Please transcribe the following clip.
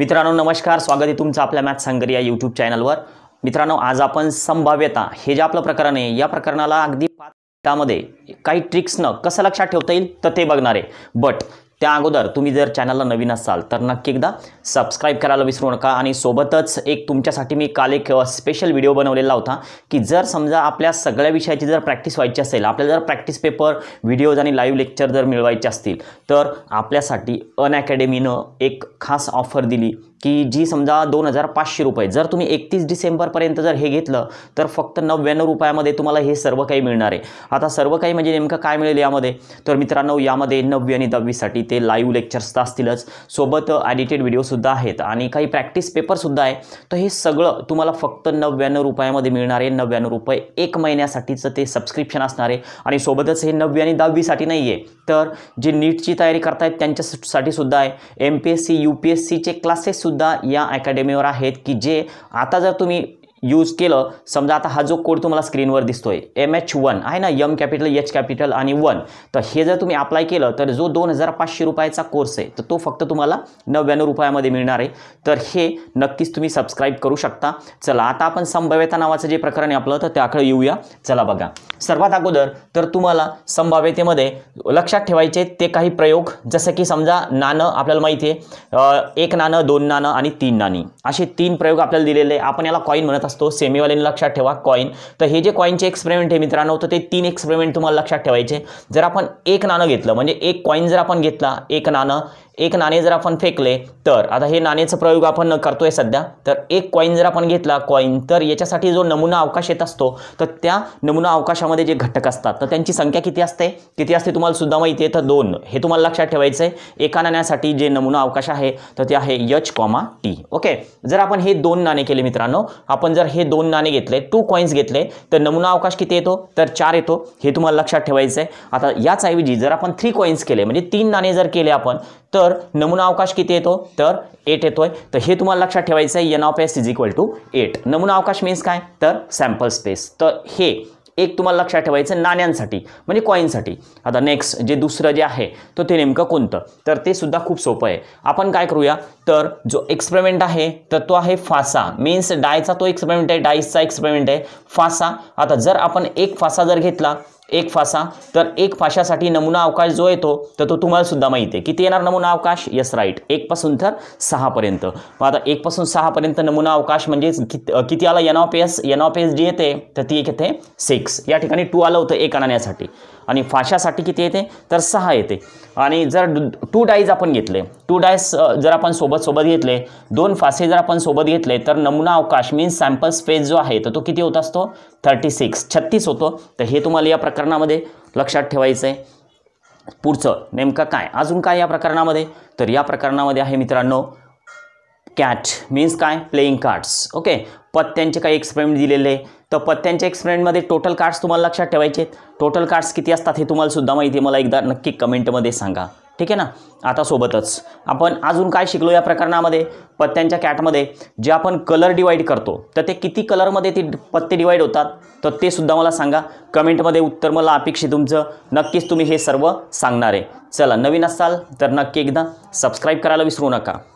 मित्रांनो नमस्कार स्वागत आहे तुमचं आपल्या मॅथ सांगर या यूट्यूब चॅनलवर मित्रांनो आज आपण संभाव्यता हे जे आपलं प्रकरण आहे या प्रकरणाला अगदी पाच मिनिटामध्ये काही ट्रिक्सनं कसं लक्षात ठेवता येईल तर ते बघणार आहे बट त्या अगोदर तुम्ही जर चॅनलला नवीन असाल तर नक्की एकदा सबस्क्राईब करायला विसरू नका आणि सोबतच एक तुमच्यासाठी मी काल एक स्पेशल व्हिडिओ बनवलेला होता की जर समजा आपल्या सगळ्या विषयाची जर प्रॅक्टिस व्हायची असेल आपल्याला जर प्रॅक्टिस पेपर व्हिडिओज आणि लाईव्ह लेक्चर जर मिळवायचे असतील तर आपल्यासाठी अन एक खास ऑफर दिली की जी समजा दोन हजार पाचशे रुपये जर तुम्ही एकतीस डिसेंबरपर्यंत जर हे घेतलं तर फक्त नव्याण्णव रुपयामध्ये तुम्हाला हे सर्व काही मिळणार आहे आता सर्व काही म्हणजे नेमकं काय मिळेल यामध्ये तर मित्रांनो यामध्ये नववी आणि दहावीसाठी ते लाईव्ह लेक्चर्स तर असतीलच सोबत ॲडिटेड व्हिडिओसुद्धा आहेत आणि काही प्रॅक्टिस पेपरसुद्धा आहे तर हे सगळं तुम्हाला फक्त नव्याण्णव रुपयामध्ये मिळणार आहे नव्याण्णव रुपये एक महिन्यासाठीचं ते सबस्क्रिप्शन असणार आहे आणि सोबतच हे नववी आणि दहावीसाठी नाही आहे तर जे नीटची तयारी करतायत त्यांच्यासाठी सुद्धा आहे M P S C U P S सीचे क्लासेससुद्धा सुद्धा या अकॅडमीवर आहेत की जे आता जर तुम्ही यूज केलं समजा आता हा जो कोड तुम्हाला स्क्रीनवर दिसतोय एम एच वन आहे ना यम कॅपिटल एच कॅपिटल आणि वन तर हे जर तुम्ही अप्लाय केलं तर जो दोन हजार पाचशे रुपयाचा कोर्स आहे तर तो फक्त तुम्हाला नव्याण्णव रुपयामध्ये मिळणार आहे तर हे नक्कीच तुम्ही सबस्क्राईब करू शकता चला आता आपण संभाव्यता नावाचं जे प्रकरण आहे आपलं तर त्याकडे येऊया चला बघा सर्वात अगोदर तर तुम्हाला संभाव्यतेमध्ये लक्षात ठेवायचे ते काही प्रयोग जसं की समजा नाणं आपल्याला माहिती आहे एक नाणं दोन नाणं आणि तीन नाणी असे तीन प्रयोग आपल्याला दिलेले आपण याला कॉईन म्हणत असतो असतो सेमीवाल्याने लक्षात ठेवा कॉईन तर हे जे कॉईनचे एक्सपेरिमेंट आहे मित्रांनो तर ते तीन एक्सपेरिमेंट तुम्हाला लक्षात ठेवायचे जर आपण एक नाणं घेतलं म्हणजे एक कॉईन जर आपण घेतला एक नाणं एक नाणे जर आपण फेकले तर आता हे नाण्याचा प्रयोग आपण करतोय सध्या तर एक कॉईन जर आपण घेतला कॉईन तर याच्यासाठी जो नमुना अवकाश येत असतो तर त्या नमुना अवकाशामध्ये जे घटक असतात तर त्यांची संख्या किती असते किती असते तुम्हाला सुद्धा माहिती आहे तर दोन हे तुम्हाला लक्षात ठेवायचं आहे एका नाण्यासाठी जे नमुना अवकाश आहे तर ते आहे यच कॉमा टी ओके जर आपण हे दोन नाणे केले मित्रांनो आपण जर हे दोन नाणे घेतले टू कॉईन्स घेतले तर नमुना अवकाश किती येतो तर चार येतो हे तुम्हाला लक्षात ठेवायचं आहे आता याच ऐवजी जर आपण थ्री कॉईन्स केले म्हणजे तीन नाणे जर केले आपण तर तर नमुना अवकाश किती येतो तर एट येतोय तर हे तुम्हाला लक्षात ठेवायचं आहे N of S is equal to eight नमुना अवकाश मीन्स काय तर सॅम्पल स्पेस तर हे एक तुम्हाला लक्षात ठेवायचं नाण्यांसाठी म्हणजे कॉईनसाठी आता नेक्स्ट जे दुसरं जे आहे तो ते नेमकं कोणतं तर ते सुद्धा खूप सोपं आहे आपण काय करूया तर जो एक्सपेरिमेंट आहे तर तो आहे फासा मीन्स डायचा तो एक्सपेरिमेंट आहे डाईसचा एक्सपेरिमेंट आहे फासा आता जर आपण एक फासा जर घेतला एक फासा तर एक फाशासाठी नमुना अवकाश जो येतो तर तो तुम्हाला सुद्धा माहिती आहे किती येणार नमुना अवकाश यस राईट पासून तर सहापर्यंत मग आता एकपासून सहापर्यंत नमुना अवकाश म्हणजे कित किती आला N of S N of S जी येते तर ती एक येते सिक्स या ठिकाणी टू आलं होतं एक आणण्यासाठी आणि फाशासाठी किती येते तर सहा येते आणि जर टू डाईज आपण घेतले टू डाईज जर आपण सोबत सोबत घेतले दोन फासे जर आपण सोबत घेतले तर नमुना अवकाश मीन सॅम्पल स्पेस जो आहे तर तो किती होत असतो थर्टी सिक्स छत्तीस होतो तर हे तुम्हाला या प्रकरणामध्ये लक्षात ठेवायचं आहे पुढचं नेमकं काय अजून काय या प्रकरणामध्ये तर या प्रकरणामध्ये आहे मित्रांनो कॅट मीन्स काय प्लेईंग कार्ड्स ओके पत्त्यांचे काही एक्सपेरिमेंट दिलेले आहे तर पत्त्यांच्या एक्सपेरिमेंटमध्ये टोटल कार्ड्स तुम्हाला लक्षात ठेवायचे आहेत टोटल कार्ड्स किती असतात हे तुम्हाला सुद्धा माहिती आहे मला एकदा नक्की कमेंटमध्ये सांगा ठीक आहे ना आता सोबतच आपण अजून काय शिकलो या प्रकरणामध्ये पत्त्यांच्या कॅटमध्ये जे आपण कलर डिवाईड करतो तर ते किती कलरमध्ये ते पत्ते डिवाईड होतात तर ते सुद्धा मला सांगा कमेंटमध्ये उत्तर मला अपेक्षित तुमचं नक्कीच तुम्ही हे सर्व सांगणार आहे चला नवीन असाल तर नक्की एकदा सबस्क्राईब करायला विसरू नका